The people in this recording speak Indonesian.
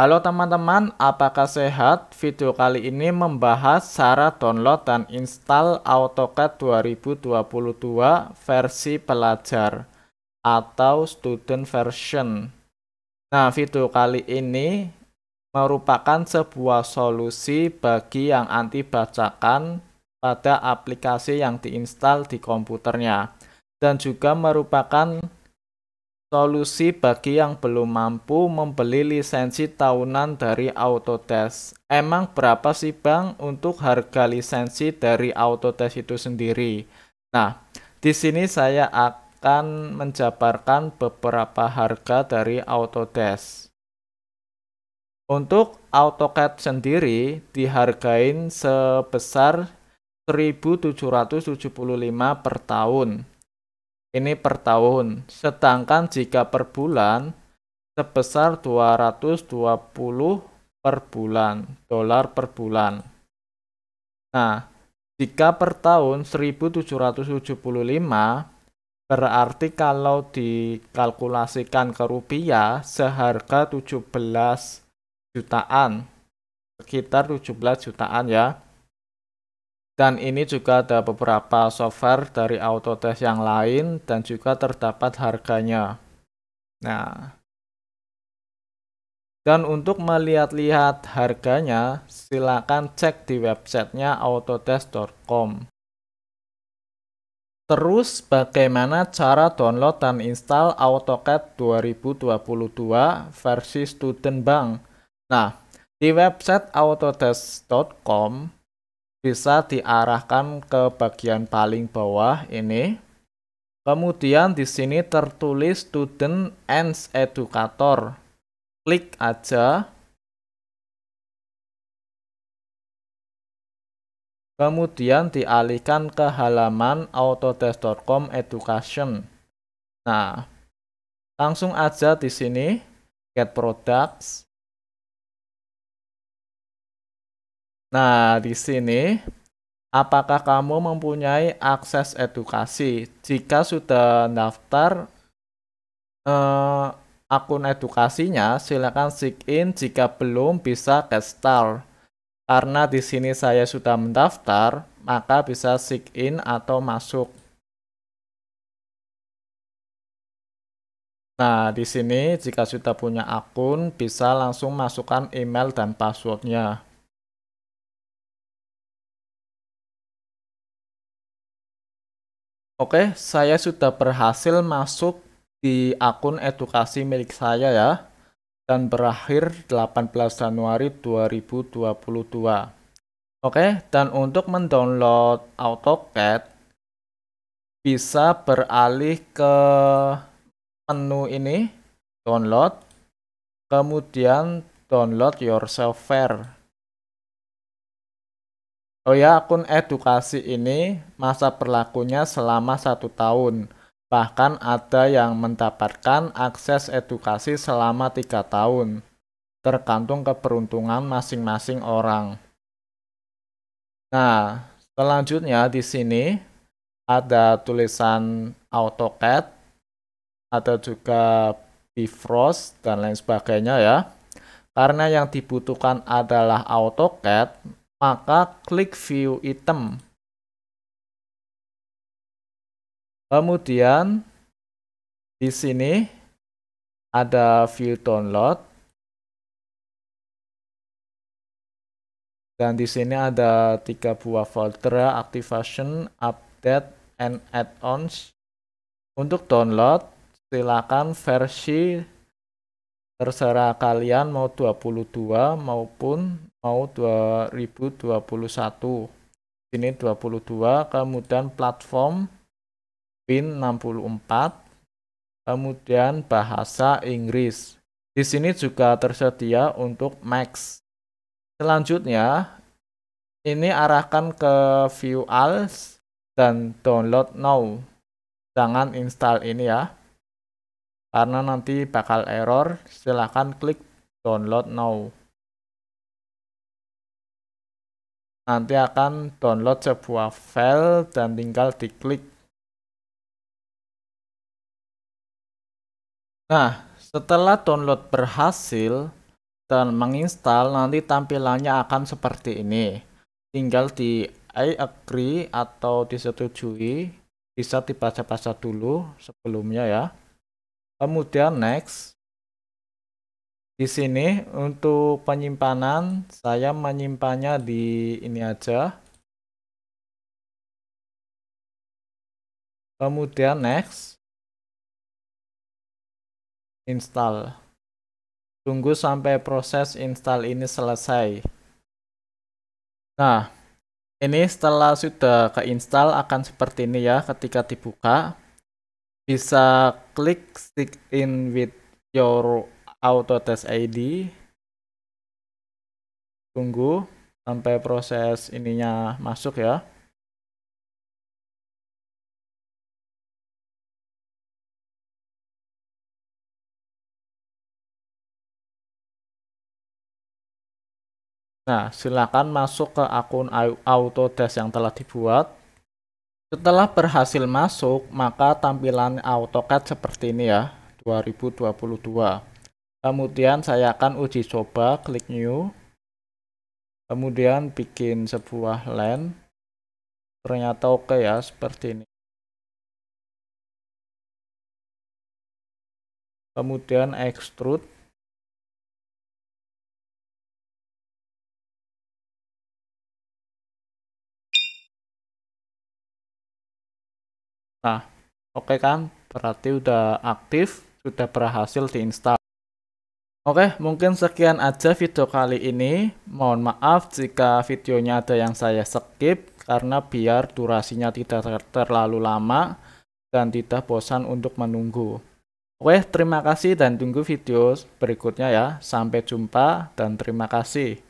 Halo teman-teman, apakah sehat? Video kali ini membahas cara download dan install AutoCAD 2022 versi pelajar atau student version. Nah, video kali ini merupakan sebuah solusi bagi yang anti bacakan pada aplikasi yang diinstal di komputernya dan juga merupakan Solusi bagi yang belum mampu membeli lisensi tahunan dari Autotest, Emang berapa sih Bang untuk harga lisensi dari Autotest itu sendiri? Nah, di sini saya akan menjabarkan beberapa harga dari Autotest. Untuk AutoCAD sendiri dihargain sebesar 1775 per tahun. Ini per tahun. Sedangkan jika per bulan sebesar 220 per bulan, dolar per bulan. Nah, jika per tahun 1775 berarti kalau dikalkulasikan ke rupiah seharga 17 jutaan. Sekitar 17 jutaan ya. Dan ini juga ada beberapa software dari Autodesk yang lain dan juga terdapat harganya. Nah, dan untuk melihat-lihat harganya, silakan cek di websitenya autodesk.com. Terus bagaimana cara download dan install AutoCAD 2022 versi Student Bank? Nah, di website autodesk.com bisa diarahkan ke bagian paling bawah ini. Kemudian di sini tertulis student and educator. Klik aja. Kemudian dialihkan ke halaman autotest.com education. Nah, langsung aja di sini get products Nah, di sini apakah kamu mempunyai akses edukasi? Jika sudah daftar eh, akun edukasinya, silakan sign in. Jika belum bisa kestar. Karena di sini saya sudah mendaftar, maka bisa sign in atau masuk. Nah, di sini jika sudah punya akun, bisa langsung masukkan email dan passwordnya. Oke, saya sudah berhasil masuk di akun edukasi milik saya ya dan berakhir 18 Januari 2022. Oke, dan untuk mendownload AutoCAD bisa beralih ke menu ini download kemudian download your software Oh ya, akun edukasi ini masa berlakunya selama satu tahun. Bahkan ada yang mendapatkan akses edukasi selama tiga tahun, tergantung keberuntungan masing-masing orang. Nah, selanjutnya di sini ada tulisan AutoCAD, ada juga Bifrost, dan lain sebagainya ya. Karena yang dibutuhkan adalah AutoCAD, maka klik view item. Kemudian di sini ada view download. Dan di sini ada tiga buah folder, activation, update, and add-ons. Untuk download, silakan versi Terserah kalian mau 22 maupun mau 2021. Ini 22, kemudian platform pin 64, kemudian bahasa Inggris. Di sini juga tersedia untuk Max. Selanjutnya, ini arahkan ke View Alls dan Download Now. Jangan install ini ya karena nanti bakal error silahkan klik download now nanti akan download sebuah file dan tinggal diklik nah setelah download berhasil dan menginstal nanti tampilannya akan seperti ini tinggal di I agree atau disetujui bisa dibaca-baca dulu sebelumnya ya Kemudian next. Di sini untuk penyimpanan saya menyimpannya di ini aja. Kemudian next. Install. Tunggu sampai proses install ini selesai. Nah, ini setelah sudah keinstall akan seperti ini ya ketika dibuka bisa klik stick in with your autotest ID tunggu sampai proses ininya masuk ya Nah, silakan masuk ke akun autodesk yang telah dibuat. Setelah berhasil masuk, maka tampilan AutoCAD seperti ini ya, 2022. Kemudian saya akan uji coba, klik new. Kemudian bikin sebuah land. Ternyata oke okay ya, seperti ini. Kemudian extrude Nah, oke okay kan? Berarti udah aktif, sudah berhasil diinstal. Oke, mungkin sekian aja video kali ini. Mohon maaf jika videonya ada yang saya skip karena biar durasinya tidak ter terlalu lama dan tidak bosan untuk menunggu. Oke, terima kasih dan tunggu video berikutnya ya. Sampai jumpa dan terima kasih.